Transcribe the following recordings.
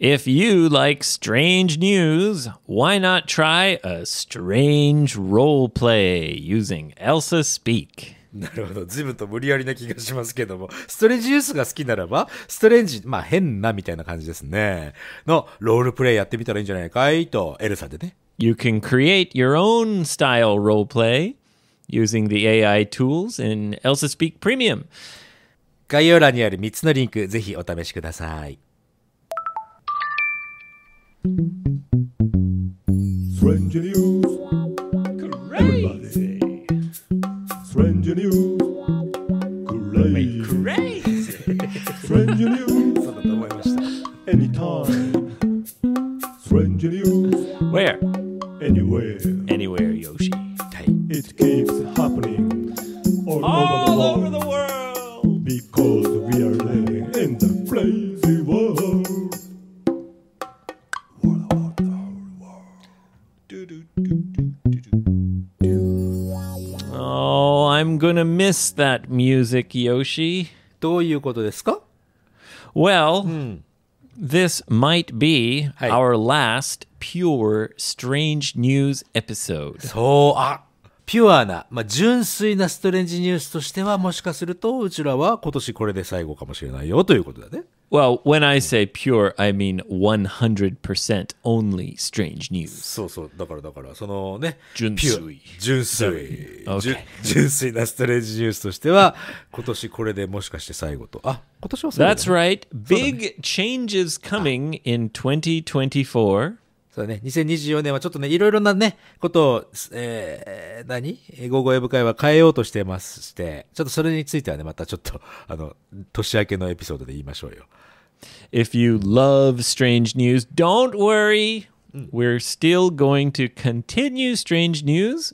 If you like strange news, why not try a strange role play using Elsa Speak? なるほど。随分と無理やりな気がしますけども。ストレンジュースが好きならば、ストレンジ、まあ変なみたいな感じですね。の、ロールプレイやってみたらいいんじゃないかいと、エルサでね。You can create your own style role play using the AI tools in ElsaSpeak Premium. 概要欄にある3つのリンク、ぜひお試しください。Strange news. Crazy. Everybody. Strange news. Crazy. Crazy. Strange news. Anytime. Strange news. Where? Anywhere. Anywhere, Yoshi. Tight. It keeps happening all, all over, the world. over the world. Because we are living in the place. miss that music, Yoshi. どういうことですか Well, this might be our last pure strange news episode. そう、あ、ピュアな、まあ、純粋なストレンジニュースとしては、もしかすると、うちらは今年これで最後かもしれないよということだね。Well, when I say pure, I mean 100% only strange news. そうそう、だからだから、そのね、純粋。純粋。純純粋なストレージニュースとしては、今年これでもしかして最後と。あ、今年は最後、ね。That's right. Big changes coming in 2024. そうね、2024年はちょっとね、いろいろなね、ことを、えー、何語語英語会は変えようとしてまして、ちょっとそれについてはね、またちょっと、あの、年明けのエピソードで言いましょうよ。If you love strange news, don't worry! We're still going to continue strange news,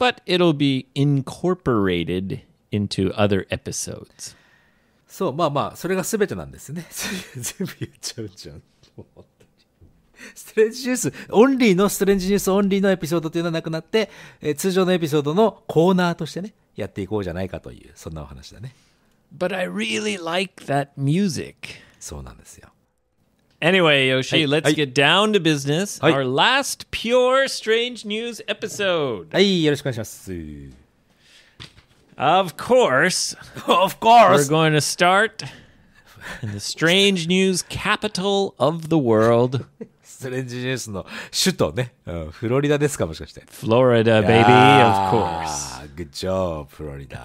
but it'll be incorporated into other episodes. そう、まあまあ、それが全てなんですね。全部言っちゃうじゃん。ストレンジニュース、オンリーのストレンジニュースオンリーのエピソードというのはなくなって、えー、通常のエピソードのコーナーとしてね、やっていこうじゃないかという、そんなお話だね。But I really like that music. そうなんですよ。Anyway, Yoshi, let's get down to business. Our last pure strange news episode. はい、よろしくお願いします。Of course. of course. We're going to start in the strange news capital of the world. ストレンジニュースの首都ね、うん、フロリダですかもしかして。Florida, baby, of course. Good job, Florida.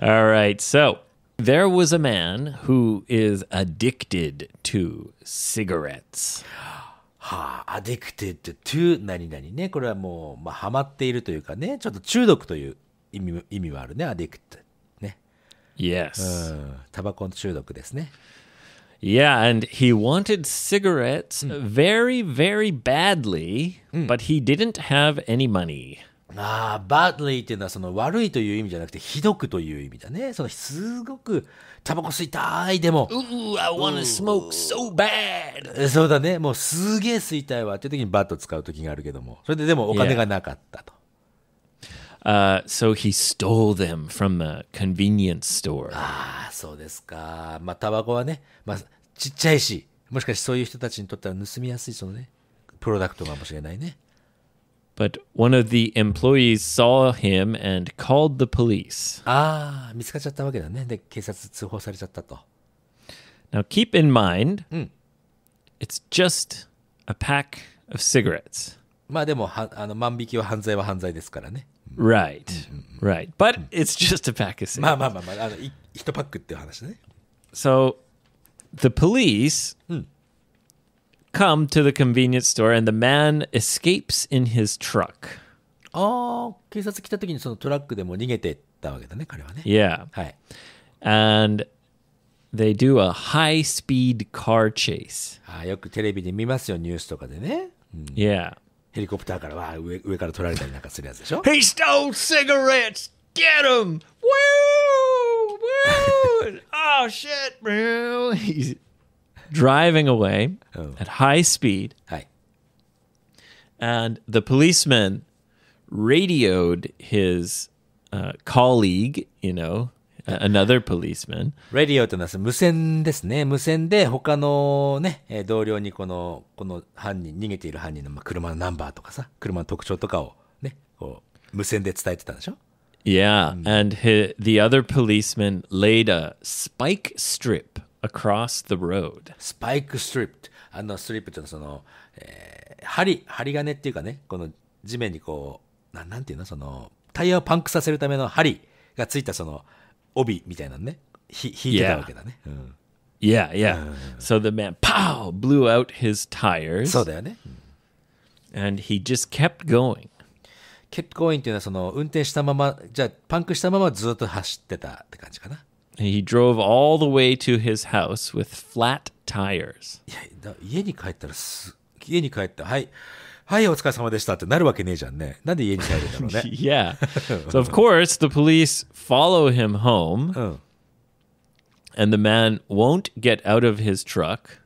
All right, so there was a man who is addicted to cigarettes. はあ、addicted to 何々ね。これはもう、まあ、ハマっているというかね、ちょっと中毒という意味意味はあるね、addicted. y e タバコ中毒ですね。いや、a n d he wanted cigarettes very, very badly, but he didn't have any money. ああ、badly っていうのはその悪いという意味じゃなくて、ひどくという意味だね。そのすごくタバコ吸いたいでも。Ooh, I wanna s m o そうだね。もうすげえ吸いたいわっていう時に bad 使う時があるけども。それででもお金がなかったと。Uh, so he stole them from a convenience store. Ah, but one of the employees saw him and called the police. Ah, now keep in mind, hmm. it's just a pack of cigarettes. まあでもはあの万引きは犯罪は犯罪ですからね。Right. Right. But it's just a pack of cigarettes. So the police hmm. come to the convenience store and the man escapes in his truck. Yeah. And they do a high speed car chase. Yeah. ヘリコプターからわ上上から取られたりなんかするやつでしょ He stole cigarettes! Get him! Woo! Woo! oh shit, bro! He's driving away oh. at high speed, And the policeman radioed his uh, colleague, you know, another policeman. Radio ってのは無線ですね。無線で他のね、同僚にこの、この犯人、逃げている犯人の車のナンバーとかさ、車の特徴とかをね、こう、無線で伝えてたんでしょ Yeah, and he, the other policeman laid a spike strip across the road. スパイクストリップ。あの、ストリップっていうのはその、えー、針、針金っていうかね、この地面にこう、ななんていうのその、タイヤをパンクさせるための針がついたその、帯みたいなね、ひ引いてたわけだね。うん Yeah, yeah. So the man, pow, blew out his tires. そうだよね。And he just kept going. kept going っていうのはその運転したまま、じゃあパンクしたままずっと走ってたって感じかな。He drove all the way to his house with flat tires. いや、だ家に帰ったらす、家に帰った。はい。はいお疲れ様でしたってなるわけねえじゃんねなんで家に帰るんだろうね yeah so of course the police follow him home, hmm. and the man won't get out of his truck.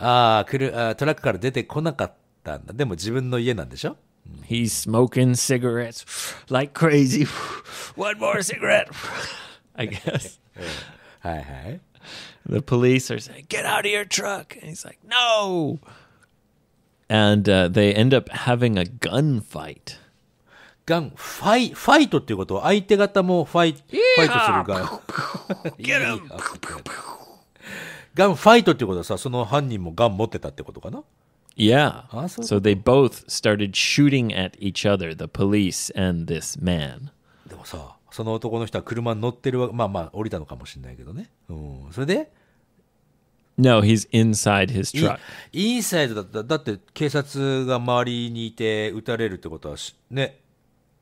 ああ、くるあトラックから出てこなかったんだ。でも自分の家なんでしょ ah, ah, He's smoking cigarettes like crazy. One more cigarette, I guess. はいはい。The hmm. police are saying, "Get out of your truck," and he's like, "No." and uh, they end up having a gunfight. Gun fight, fight っていうこと相手方もファイ、ファイトするガン。ガンファイトっていうことはさ、その犯人もガン持ってたってことかな Yeah. So they both started shooting at each other, the police and this man. でもさ、その男の人は車に乗ってるわ、まあまあ降りたのかもしれないけどね。うん、それで No, he's inside his truck. Inside, インサイドだった。だって警察が周りにいて撃たれるってことはしね、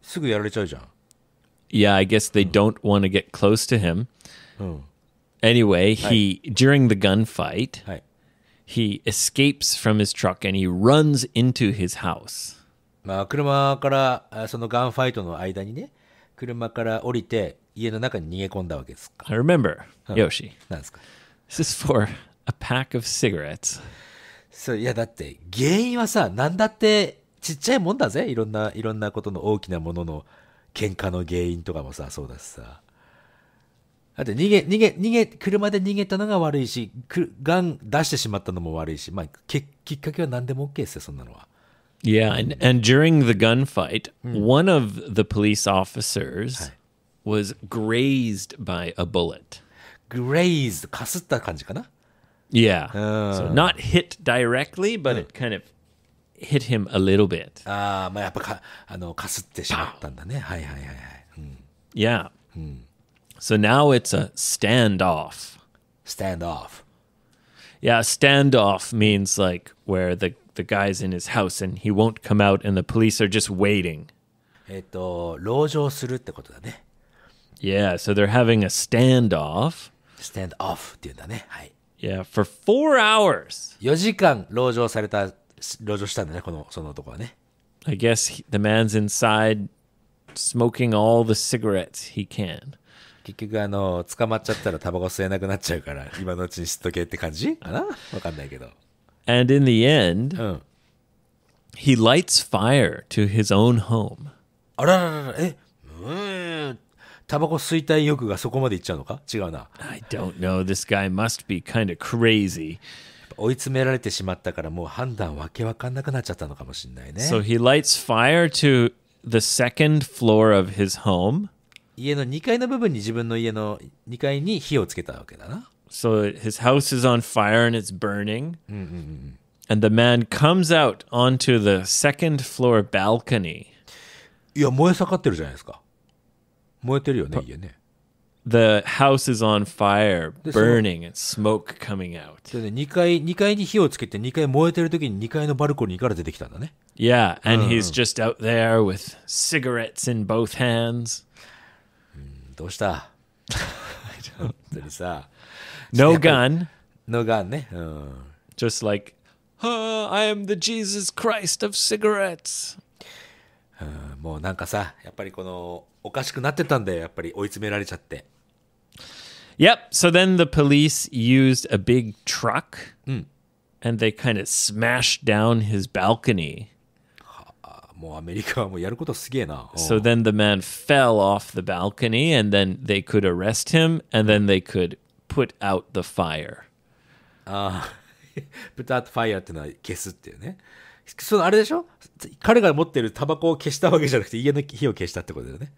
すぐやられちゃうじゃん。Yeah, I guess they don't want to get close to him. Anyway, he during the gunfight, he escapes from his truck and he runs into his house. まあ車からあそのガンファイトの間にね、車から降りて家の中に逃げ込んだわけですか。I remember, Yoshi. なんですか。This is for a pack of cigarettes. そういやだって原因はさなんだってちっちゃいもんだぜいろんないろんなことの大きなものの喧嘩の原因とかもさそうだしさだって逃げ逃げ逃げ車で逃げたのが悪いしくガン出してしまったのも悪いしまあききっかけは何でも OK ですよそんなのは。Yeah, and, and during the gunfight, one of the police officers was grazed by a bullet. Grazed, かすった感じかな Yeah. So ah. not hit directly, but it kind of hit him a little bit. Ah, yeah. So now it's a standoff. Standoff. Yeah, standoff means like where the, the guy's in his house and he won't come out and the police are just waiting. Yeah, so they're having a standoff. Stand yeah, for four hours. 4時間籠城された、籠城したんだね、この、その男はね。I guess he, the man's inside smoking all the cigarettes he can. 結局あの、捕まっちゃったらタバコ吸えなくなっちゃうから、今のうちに知っとけって感じかなわかんないけど。And in the end,、うん、he uh. lights fire to his own home. あらららら、え、うーん。Oh, eh. mm. タバコ吸いたい欲がそこまでいっちゃうのか違うな。I don't know. This guy must be kind of crazy. 追い詰められてしまったからもう判断わけわかんなくなっちゃったのかもしれないね。So he lights fire to the second floor of his home. 家の2階の部分に自分の家の2階に火をつけたわけだな。So his house is on fire and it's burning. And the man comes out onto the second floor balcony. いや、燃え盛ってるじゃないですか。The house is on fire, burning, and smoke coming out. てね Yeah, and he's just out there with cigarettes in both hands. どうした本当にさ No gun, Just like, I am the Jesus Christ of cigarettes. もうなんかさやっぱりこのおかしくなってたんだよやっぱり追い詰められちゃって Yep. So then the police used a big truck hmm. and they kind of smashed down his balcony. So oh. then the man fell off the balcony and then they could arrest him and then they could put out the fire. Ah. put out fire ってのは消すっていうね。そのあれでしょ彼が持ってるタバコを消したわけじゃなくて家の火を消したってことだよね。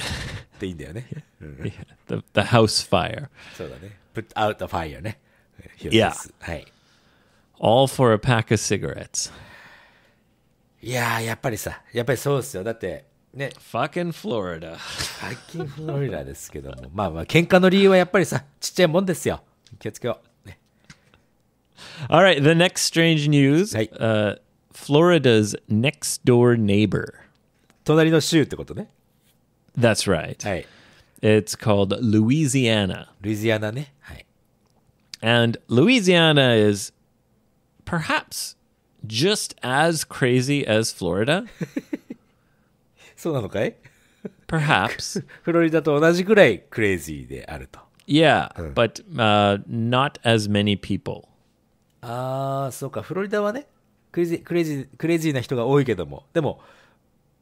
っていいんだよね。the, the house fire. そうだね。Put out the fire ね。Yeah. はい。All for a pack of cigarettes. いやー、やっぱりさ、やっぱりそうですよ。だって、ね。Fucking Florida. Fucking Florida ですけども。まあまあ、喧嘩の理由はやっぱりさ、ちっちゃいもんですよ。気をつけよう。ね、All right, the next strange news.、はい uh, Florida's next door neighbor. 隣の州ってことね。That's right. It's called Louisiana. Louisiana, ne? And Louisiana is perhaps just as crazy as Florida. So なのかい? Perhaps. crazy Yeah, hmm. but uh, not as many people. Ah, crazy, crazy, あー、そうか。フロリダはね、クレイジー、クレイジー、クレイジーな人が多いけども、でも、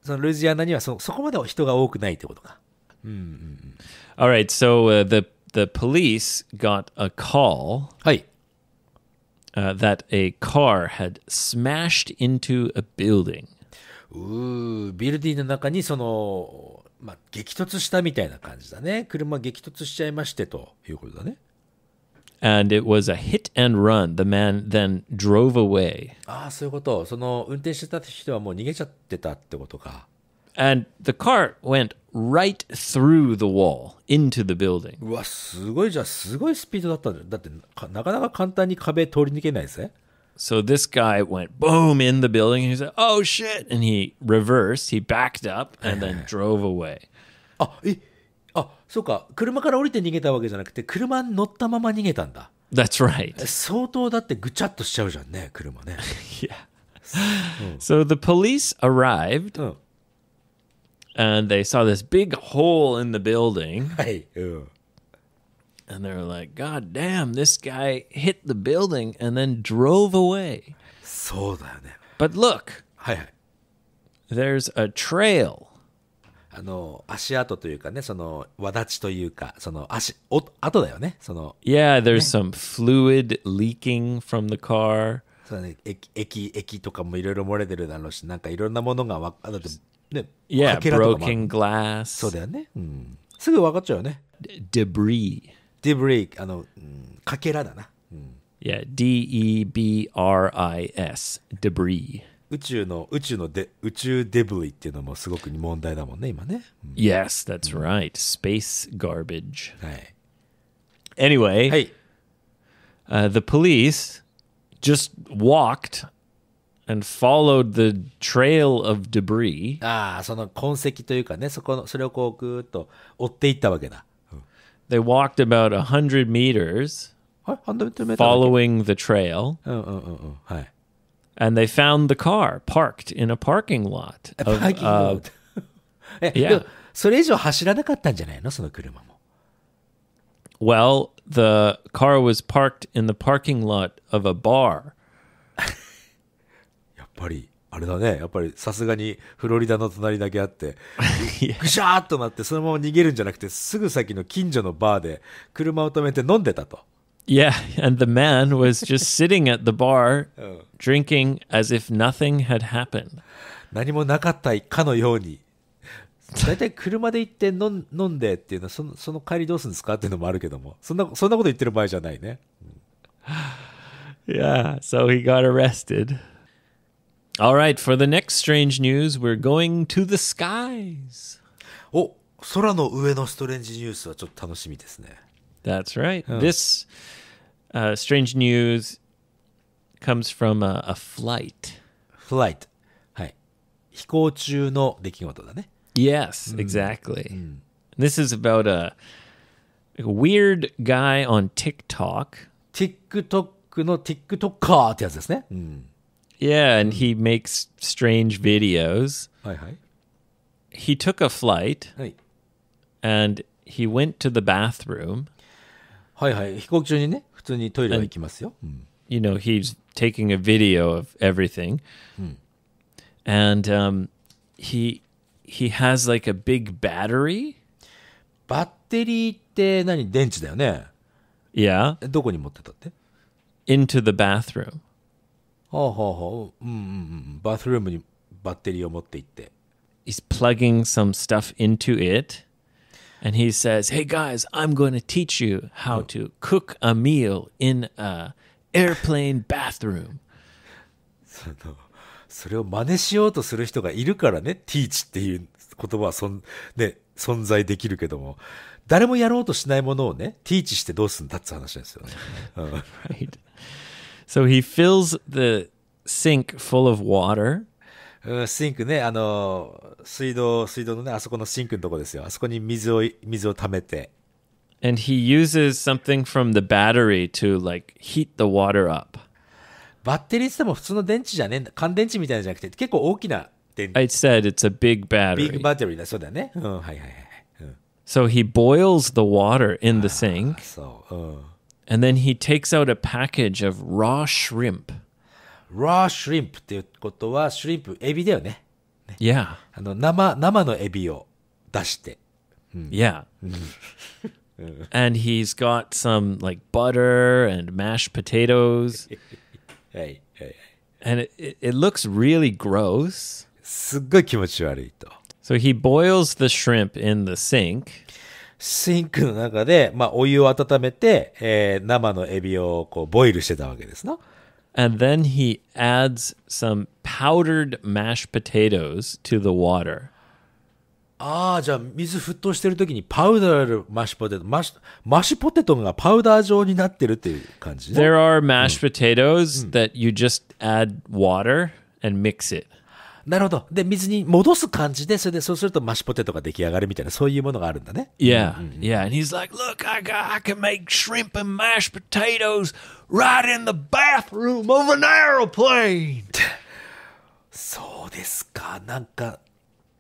そのルイジアナにはそそこまで人が多くないってことか。うんうん、All right, so、uh, the the police got a call. はい。Uh, that a car had smashed into a building. うービルディの中にその、まあ、激突したみたいな感じだね。車激突しちゃいましてということだね。and it was a hit and run. The man then drove away. ああ、そういうこと。その運転してた人はもう逃げちゃってたってことか。And ah, the car went right through the wall into the building. So this guy went boom in the building he said, "Oh shit!" and he reversed, he backed up and then drove away. あ、え。Ah, eh, あそうか車から降りて逃げたわけじゃなくて車に乗ったまま逃げたんだ That's right 相当だってぐちゃっとしちゃうじゃんね車ね Yeah So the police arrived、うん and they saw this big hole in the building. はい。y e and they were like, God damn, this guy hit the building and then drove away. そう s ね。But look, はい y h there's a trail あの、足跡というかね、その、わだちというか、その足、お跡だよね、その。Yeah, there's some fluid leaking from the car. そうね、液、液、液とかもいろいろ漏れてるだろうし、なんかいろんなものがわか、だって、ね、yeah, broken glass. そうだよね。うん。すぐわかっちゃうよね。debris. debris, あの、うん、かけらだな。うん、yeah, D-E-B-R-I-S, debris. 宇宙の宇宙ので宇宙デブリっていうのもすごく問題だもんね今ね。Yes, that's right. Space garbage. はい。Anyway, はい。Uh, the police just walked and followed the trail of debris. ああ、その痕跡というかね、そこのそれをこうぐーっと追っていったわけだ。They walked about 100 meters following the trail. うんうんうんうん。はい。and they found the car parked in a parking lot. Of, パーキングロード。え、yeah. それ以上走らなかったんじゃないのその車も。Well, the car was parked in the parking lot of a bar. やっぱり、あれだね。やっぱりさすがにフロリダの隣だけあって、ぐしゃーっとなってそのまま逃げるんじゃなくて、すぐ先の近所のバーで車を止めて飲んでたと。Yeah, and the man was just sitting at the bar, oh. drinking as if nothing had happened. Yeah, so he got arrested. All right, for the next strange news, we're going to the skies. お、空の上のストレンジニュースはちょっと楽しみですね。Oh, that's right. Oh. This uh, strange news comes from a, a flight. Flight. Yes, hmm. exactly. Mm. This is about a, a weird guy on TikTok. TikTok の TikToker ってやつですね。うん。Yeah, and he makes strange videos. He took a flight. and he went to the bathroom. はいはい飛行機中にね普通にトイレは行きますよ、うん you know, he's taking a video of everything. うん、And um, he he has like a big battery. バッテリーって何電池だよね。Yeah. どこに持ってたって ?Into the bathroom. ほうほうほう。うんうんうん。バスルームにバッテリーを持って行って。He's plugging some stuff into it. and he says, "Hey guys, I'm going to teach you how to cook a meal in a airplane bathroom." そのそれを真似しようとする人がいるからね、ティーチっていう言葉はそん、ね、存在できるけども、誰もやろうとしないものをね、ティーチしてどうすんだって話ですよね。right. So he fills the sink full of water. シンクね、あの、水道、水道のね、あそこのシンクのとこですよ。あそこに水を、水を溜めて。And he uses something from the battery to like heat the water up. バッテリーっても普通の電池じゃねえ乾電池みたいなじゃなくて、結構大きな電池。I said it's a big battery. Big battery だ、そうだね。うん、はいはいはい。うん、so he boils the water in the ah, sink. そう。うん、and then he takes out a package of raw shrimp. raw shrimp っていうことは、シュリンプ、エビだよね。ね Yeah. あの生、生のエビを出して。Yeah. and he's got some like butter and mashed potatoes. はい、はい。And it- it, looks really gross. すっごい気持ち悪いと。So he boils the shrimp in the sink. シンクの中で、まあ、お湯を温めて、えー生のエビをこうボイルしてたわけですな。And then he adds some powdered mashed potatoes to the water. ああ、じゃあ水沸騰してる時にパウダーマッシュポテト、マッシュ、マッシュポテトがパウダー状になってるっていう感じ、ね、There are mashed potatoes that you just add water and mix it. なるほど。で、水に戻す感じで、それでそうするとマッシュポテトが出来上がるみたいな、そういうものがあるんだね。Yeah, yeah. And he's like, look, I, got, I can make shrimp and mashed potatoes right in the bathroom of an aeroplane.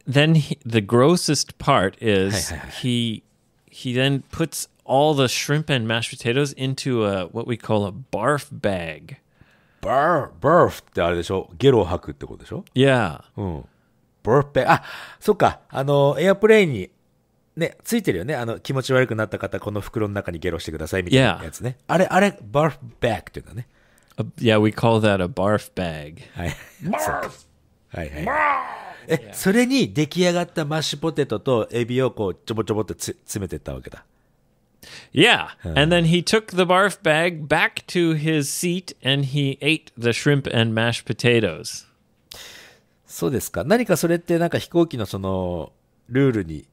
Then he, the grossest part is he he then puts all the shrimp and mashed potatoes into a what we call a barf bag. Barf バー、バーフってあれでしょゲロを吐くってことでしょ Yeah. うん。バーフペあ、そっか。あの、エアプレインにね、ついてるよね。あの、気持ち悪くなった方、この袋の中にゲロしてくださいみたいなやつね。あれ、あれ、バーフ f ッ a g っていうんね。yeah, we call that a barf bag. はい。b a r はいはい。え、それに出来上がったマッシュポテトとエビをこう、ちょぼちょぼってつ詰めてったわけだ。Yeah, and then he took the barf bag back to his seat and he ate the shrimp and mashed potatoes. そうですか。何かそれってなんか飛行機のそのルールに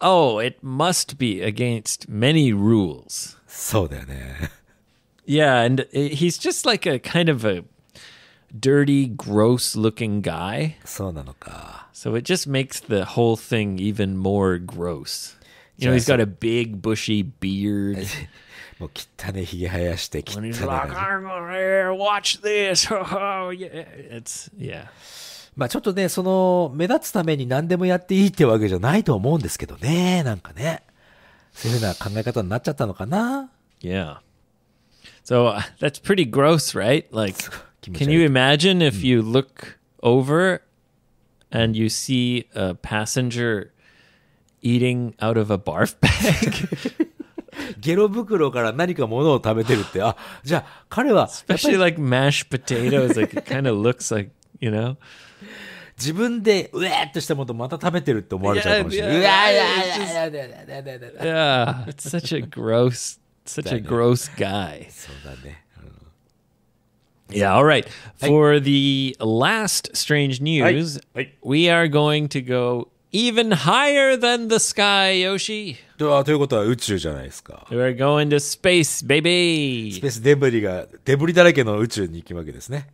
Oh, it must be against many rules. そうだよね。yeah, and he's just like a kind of a dirty, gross looking guy. そうなのか。So it just makes the whole thing even more gross. You know, he's got a big, bushy beard. もう汚いひげ生やして汚い。When he's like, I'm gonna watch this. yeah. It's, yeah. まあちょっとね、その、目立つために何でもやっていいってわけじゃないと思うんですけどね、なんかね。そういうふうな考え方になっちゃったのかな。Yeah. So uh, that's pretty gross, right? Like, can you imagine if you look over and you see a passenger eating out of a barf bag? ゲロ袋から何か物を食べてるって、あ、じゃあ彼は。Especially like mashed potatoes, like it kind of looks like, you know? 自分でうわーっとしたものまた食べてるって思われちゃうかもしれない。Yeah, yeah, yeah, yeah, it's such a gross, such a gross guy. そうだね。Yeah, all right. For the last strange news, we are going to go even higher than the sky, Yoshi. Well, ということは宇宙じゃないですか? are going to space, baby! スペースデブリが、デブリだらけの宇宙に行くわけですね。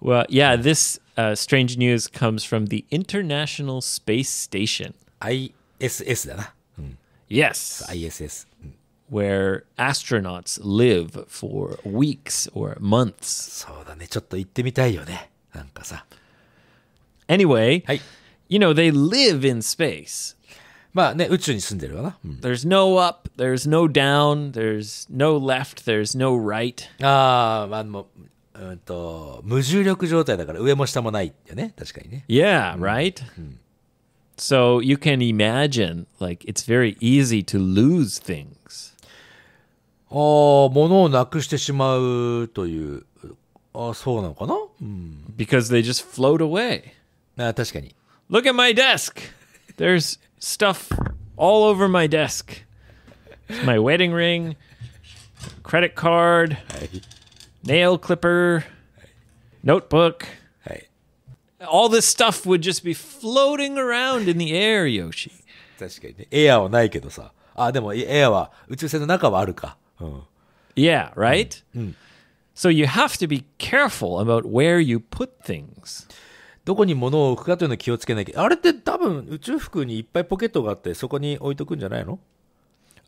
Well, yeah, this uh, strange news comes from the International Space Station. ISS mm. Yes, ISS. Mm. Where astronauts live for weeks or months. Anyway, you know, they live in space. Mm. There's no up, there's no down, there's no left, there's no right. ああ、まあ、もう。Ah, うんと、無重力状態だから上も下もないよね。確かにね。Yeah, right? So you can imagine, like, it's very easy to lose things. ああ、物をなくしてしまうという。あそうなのかな、うん、?Because they just float away. あ確かに。Look at my desk! There's stuff all over my desk. It's my wedding ring, credit card. nail clipper, notebook. Right. All this stuff would just be floating around in the air, Yoshi. 確かにね。エアはないけどさ。あ、でもエアは宇宙船の中はあるか。うん。Yeah, right? うん。So you have to be careful about where you put things. どこに物を置くかというのを気をつけなきゃ。あれって多分宇宙服にいっぱいポケットがあってそこに置いとくんじゃないの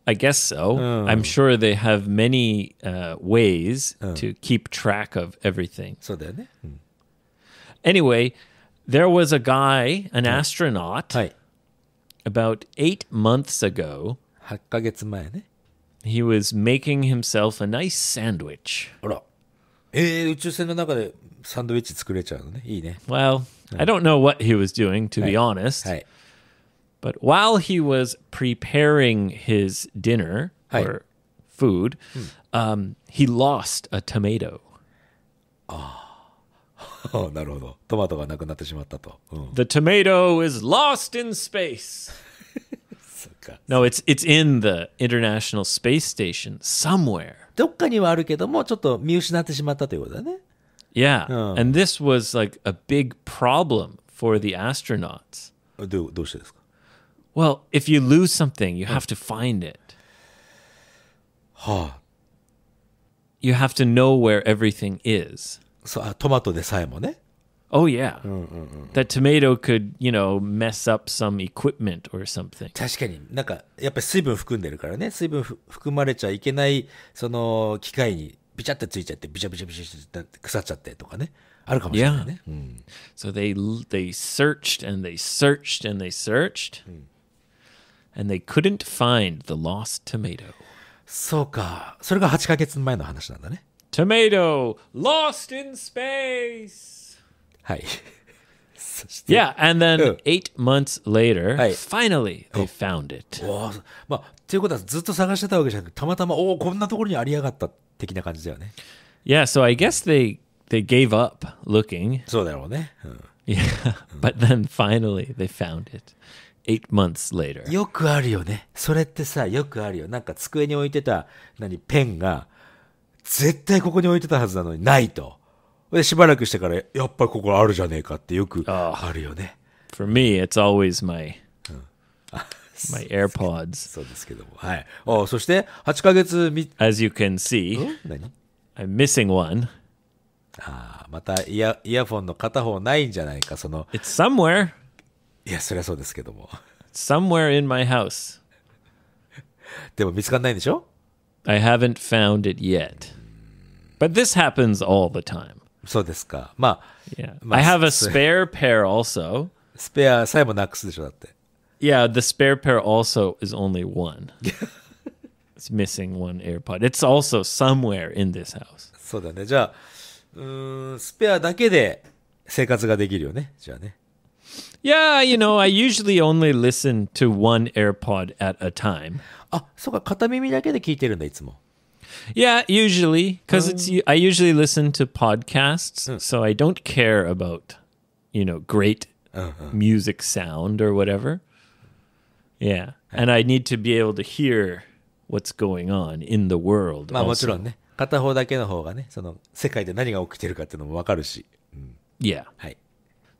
I guess so. Oh. I'm sure they have many uh, ways oh. to keep track of everything. So then, mm. anyway, there was a guy, an astronaut, about eight months ago. He was making himself a nice sandwich. あら。えー、宇宙船の中でサンドイッチ作れちゃうのね。いいね。Well, I don't know what he was doing, to be honest. はい。but while he was preparing his dinner Hi. or food, hmm. um, he lost a tomato. Ah. Oh. Mm. The tomato is lost in space. no, it's it's in the International Space Station somewhere. Yeah, ah. and this was like a big problem for the astronauts. どうどうしてですか? Well, if you lose something, you have to find it. you have to know where everything is. So, ah, tomato oh yeah. Mm, mm, mm, that tomato could, you know, mess up some equipment or something. 確かになんかやっぱり水分含んでるからね水分ふ含まれちゃいけないその機械にビチャってついちゃってビチャビチャビチャって腐っちゃってとかねあるかもしれない Yeah. Hmm. So they they searched and they searched and they searched. うん hmm and they couldn't find the lost tomato. そうか。それが8ヶ月前の話なんだね。Tomato lost in space. はい。そして、Yeah, and then eight months later, finally they oh. found it. おーまあ、ということはずっと探してたわけじゃなくて、たまたま、おお、こんなところにありやがった、的な感じだよね。Yeah, so I guess they they gave up looking. そうだろうね。うん Yeah, but then finally they found it. eight months later. よくあるよね。それってさ、よくあるよ。なんか机に置いてた、何、ペンが、絶対ここに置いてたはずなのにないと。で、しばらくしてから、やっぱりここあるじゃねえかってよくあるよね。h for me, it's always my, my AirPods. そうですけども。はい。おそして、8ヶ月み、As you can see, I'm missing one. ああ、またイヤイヤフォンの片方ないんじゃないか、その。It's somewhere. いやそりゃそうですけども somewhere in my house でも見つかんないんでしょ I haven't found it yet but this happens all the time そうですかまあ、yeah. まあ I have a spare pair also スペアさえもなくすでしょだって Yeah, the spare pair also is only one. it's missing one AirPod. It's also somewhere in this house. そうだね。じゃあ、うん、スペアだけで生活ができるよね。じゃあね。Yeah, you know, I usually only listen to one AirPod at a time. Yeah, usually because it's oh. I usually listen to podcasts, hmm. so I don't care about you know great uh-huh. music sound or whatever. Yeah, and I need to be able to hear what's going on in the world. Yeah, also. はい。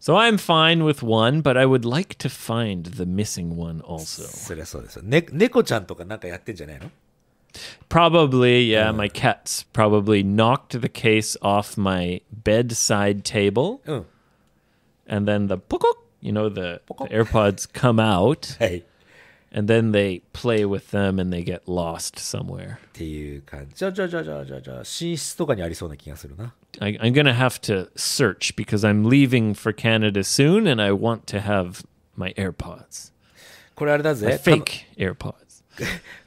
so I'm fine with one, but I would like to find the missing one also. Probably, yeah. Uh. My cats probably knocked the case off my bedside table. Uh. and then the pokok, you know, the, the AirPods come out. And then they play with them and they get lost somewhere. ていう感じ。じゃあ、じゃあ、じゃあ、じゃあ、じゃあ、寝室とかにありそうな気がするな。I, am going to have to search because I'm leaving for Canada soon and I want to have my AirPods. これあれだぜ。fake AirPods。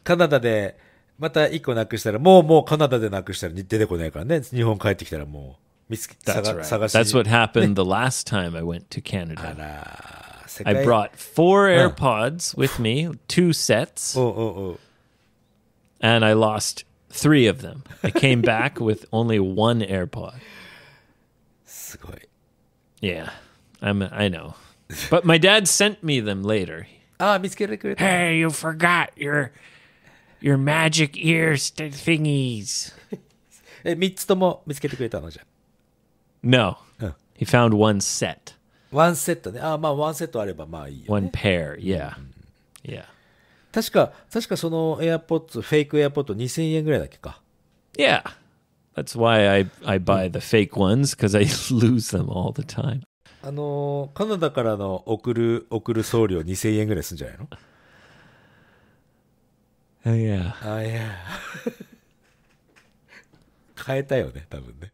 カナダで、また一個なくしたら、もうもうカナダでなくしたら出てこないからね。日本帰ってきたらもう見つけ、That's right. That's what happened the last time I went to Canada. あら、世界 I brought four AirPods with me, two sets. おうおうおう and I lost three of them. I came back with only one AirPod. Yeah, I'm. I know, but my dad sent me them later. Ah, vi skulle gå ut. Hey, you forgot your your magic ear st- thingies. え、三つとも見つけてくれたのじゃ。No, eh, うん。he ah. found one set, ワンセットね。あ、まあワンセットあればまあいいよ。one ah, eh. pair. Yeah, mm. yeah. 確か、確かその AirPods、フェイク AirPod 2000円ぐらいだっけか。Yeah. That's why I, I buy the fake ones because I lose them all the time. あの、カナダからの送る、送る送料2000円ぐらいするんじゃないの Oh, yeah. Oh, yeah. 変えたよね、多分ね。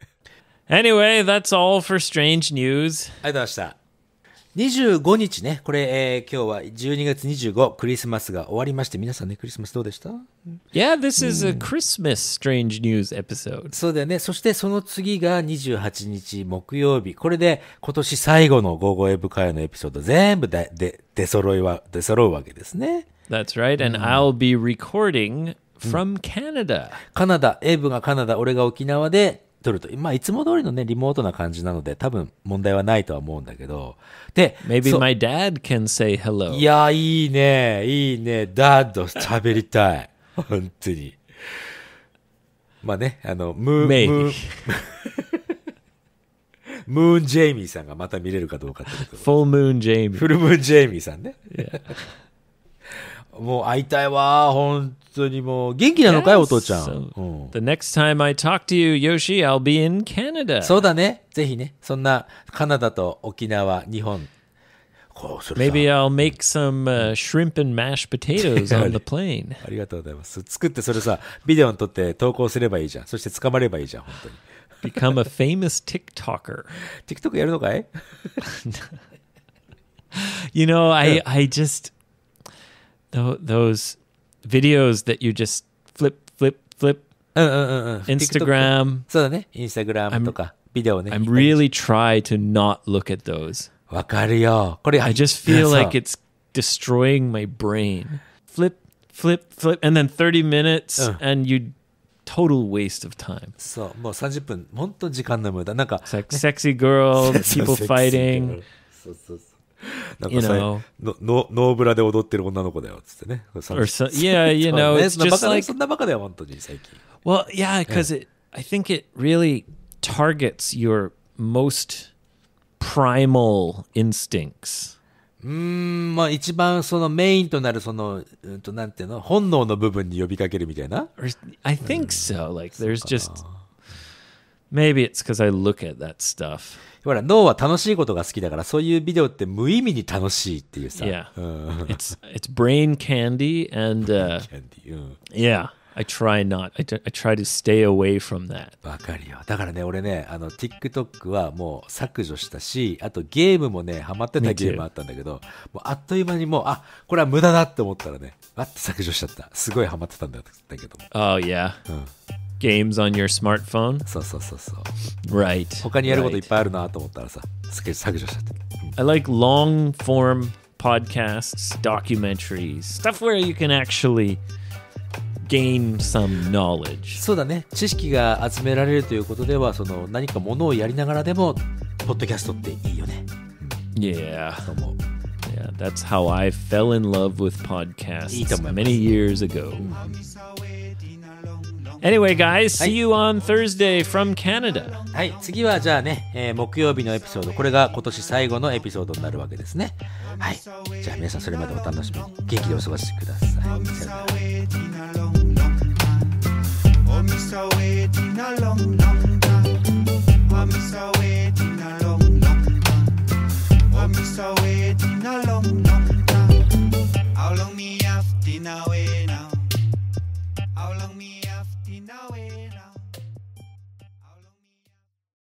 Anyway, that's all for strange news. ありがとうございました。25日ね、これ、えー、今日は12月25クリスマスが終わりまして、皆さんね、クリスマスどうでした ?Yeah, this is a Christmas strange news episode. そうだよね。そしてその次が28日木曜日。これで今年最後のゴゴ午後英会話のエピソード全部で、で、出揃いは、出揃うわけですね。That's right, and I'll be recording from Canada. カナダ、エブがカナダ、俺が沖縄で、撮ると、まあ、いつも通りのね、リモートな感じなので、多分問題はないとは思うんだけど。で、Maybe my dad can say hello. いや、いいね、いいね、ダッド喋りたい。本当に。まあね、あの、ムー、ムー、ムーン・ジェイミーさんがまた見れるかどうかってこと。フルムーン・ジェイミー。フルムーン・ジェイミーさんね。もう会いたいわ、本当にもう元気なのかい、お父ちゃん。So, the next time I talk to you, Yoshi, I'll be in Canada. そうだね。ぜひね。そんなカナダと沖縄、日本。Maybe I'll make some、uh, shrimp and mashed potatoes on the plane. ありがとうございます。作ってそれさ、ビデオに撮って投稿すればいいじゃん。そして捕まればいいじゃん、本当に。Become a famous TikToker. TikTok やるのかい ?You know, I, I just, those videos that you just flip, flip, flip. Mm, mm, mm, Instagram. そうたねインスタクラムとかヒテオね i そうだね。インスタグラムとかビデオね。I'm really try to not look at those. わかるよ。これ I just feel like it's destroying my brain. Flip, flip, flip, and then 30 and you total waste of time. そう、もう30分、本当時間の無駄。なんか、ね、sexy girl, people fighting. そうそうそう。なんかさ、you know, so, yeah, you know, it's just like そんなバカだよ本当に最近。Well, yeah, because it, I think it really targets your most primal instincts. うんまあ一番そのメインとなるその、うんとなんていうの本能の部分に呼びかけるみたいな I think so. Like there's just maybe it's because I look at that stuff. ほら、脳は楽しいことが好きだから、そういうビデオって無意味に楽しいっていうさ。Yeah. it's, it's brain candy and, uh, yeah. I try not. I, I try to stay away from that. わかるよ。だからね、俺ね、あの、TikTok はもう削除したし、あとゲームもね、ハマってたゲームあったんだけど、もうあっという間にもう、あ、これは無駄だって思ったらね、わって削除しちゃった。すごいハマってたんだけども。Oh, yeah.、うん games on your smartphone. そうそうそうそう。Right. like long form podcasts, documentaries, stuff where you can actually gain some knowledge. そうだね。知識が集められるということでは、その何かものをやりながらでも、ポッドキャストっていいよね。Yeah. Yeah, that's how I fell in love with podcasts many years ago. Mm. Anyway, guys, see you on Thursday from Canada. はい、次はじゃあね、えー木曜日のエピソード、これが今年最後のエピソードになるわけですね。はい。じゃあ皆さんそれまでお楽しみに。元気でお過ごしください。さよなら